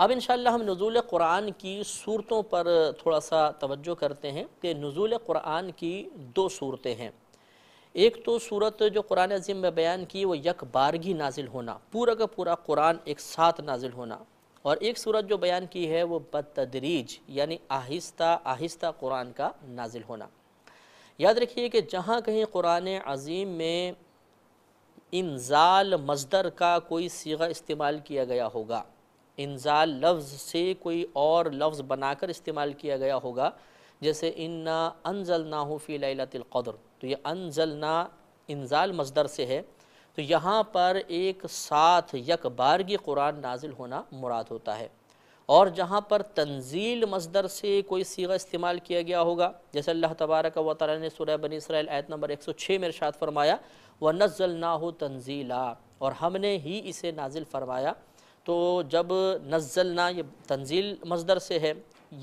अब इन हम नज़ुल कुरान की सूरतों पर थोड़ा सा तवज्जो करते हैं कि नज़ुल कुरान की दो सूरतें हैं एक तो सूरत जो कुरान अजीम में बयान की वो यक बारगी नाजिल होना पूरा का पूरा कुरान एक साथ नाजिल होना और एक सूरत जो बयान की है वो बदतदरीज यानी आहिस्ता आहिस्ता कुरान का नाजिल होना याद रखिए कि जहाँ कहीं कुरान अजीम में इंजाल मजदर का कोई सीगा इस्तेमाल किया गया होगा इंजाल लफ्ज़ से कोई और लफ्ज़ बनाकर इस्तेमाल किया गया होगा जैसे इन्ना अनजल ना हो फ़ी लतिलक़द्र तो ये ना इंजाल मजदर से है तो यहाँ पर एक साथ यक बारगी कुरान नाजिल होना मुराद होता है और जहाँ पर तंजील मजदर से कोई सीगा इस्तेमाल किया गया होगा जैसे अल्लाह तबारक व ताली ने सुरह बनी इसराइल आयत नंबर 106 में इरशाद फरमाया व नज़ल ना हो तंजीला और हमने ही इसे नाजिल फरमाया तो जब नज़लना ये तंजील मजदर से है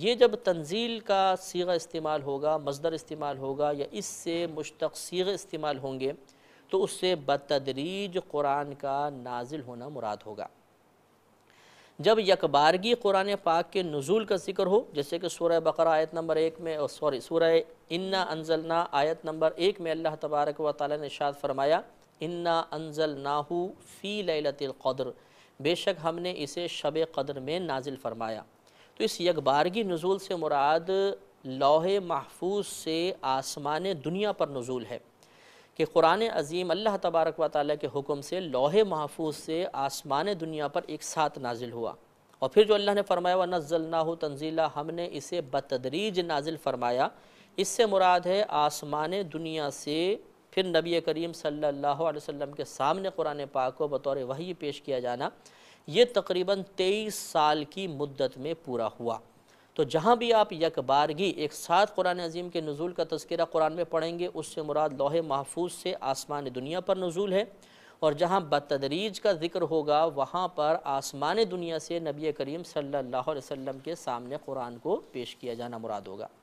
ये जब तंजील का सीगा इस्तेमाल होगा मजदर इस्तेमाल होगा या इससे मुश्तक सीगे इस्तेमाल होंगे तो उससे बतदरीज कुरान का नाजिल होना मुराद होगा जब यकबारगी कुरान पाक के नज़ुल का जिक्र हो जैसे कि सूर्य बकर आयत नंबर एक में सॉरी सूर्य इन्ना अनजलना आयत नंबर एक में अल्लाह तबारक व ताली ने शाद फरमाया इन्ना अनजल नाहू फ़ी लतर बेशक हमने इसे शब कदर में नाजिल फरमाया तो इस यकबारगी नज़ुल से मुराद लोहे महफूज से आसमान दुनिया पर नज़ुल है कि कुरान अजीम अल्लाह तबारक व ताली के हुक्म से लोहे महफूज से आसमान दुनिया पर एक साथ नाजिल हुआ और फिर जो अल्लाह ने फरमाया व ना हो तंजीला हमने इसे बतदरीज नाजिल फरमाया इससे मुराद है आसमान दुनिया से फिर नबी करीम सल्लल्लाहु अलैहि वसल्लम के सामने कुरान पाक को बतौर वही पेश किया जाना ये तकरीबन तेईस साल की मुद्दत में पूरा हुआ तो जहाँ भी आप यकबारगी एक साथ कुरान अजीम के नज़ुल का तस्करा कुरान में पढ़ेंगे उससे मुराद लोहे महफूज से आसमान दुनिया पर नज़ुल है और जहाँ बतदरीज का जिक्र होगा वहाँ पर आसमान दुनिया से नबी करीम सल्लल्लाहु अलैहि वसल्लम के सामने कुरान को पेश किया जाना मुराद होगा